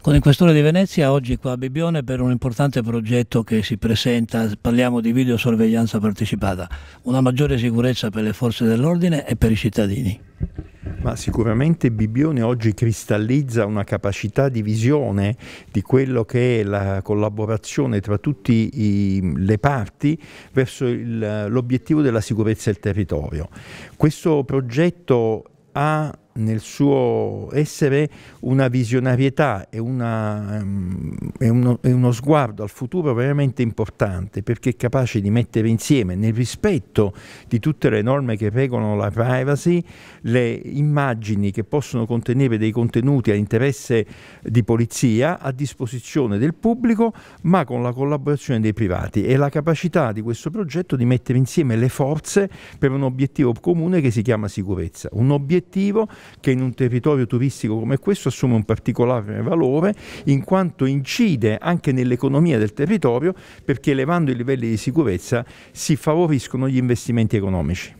Con il questore di Venezia oggi qua a Bibione per un importante progetto che si presenta, parliamo di videosorveglianza partecipata, una maggiore sicurezza per le forze dell'ordine e per i cittadini. Ma sicuramente Bibione oggi cristallizza una capacità di visione di quello che è la collaborazione tra tutte le parti verso l'obiettivo della sicurezza del territorio. Questo progetto ha nel suo essere una visionarietà e, una, um, e, uno, e uno sguardo al futuro veramente importante perché è capace di mettere insieme nel rispetto di tutte le norme che regolano la privacy le immagini che possono contenere dei contenuti a interesse di polizia a disposizione del pubblico ma con la collaborazione dei privati e la capacità di questo progetto di mettere insieme le forze per un obiettivo comune che si chiama sicurezza, un obiettivo che in un territorio turistico come questo assume un particolare valore in quanto incide anche nell'economia del territorio perché elevando i livelli di sicurezza si favoriscono gli investimenti economici.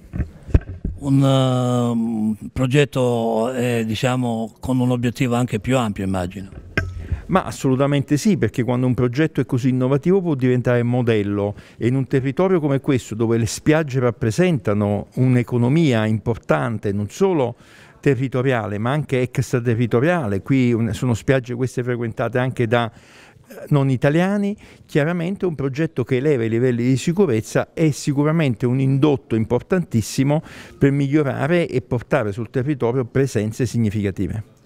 Un uh, progetto eh, diciamo, con un obiettivo anche più ampio immagino. Ma assolutamente sì, perché quando un progetto è così innovativo può diventare modello e in un territorio come questo dove le spiagge rappresentano un'economia importante non solo territoriale ma anche extraterritoriale, qui sono spiagge queste frequentate anche da eh, non italiani, chiaramente un progetto che eleva i livelli di sicurezza è sicuramente un indotto importantissimo per migliorare e portare sul territorio presenze significative.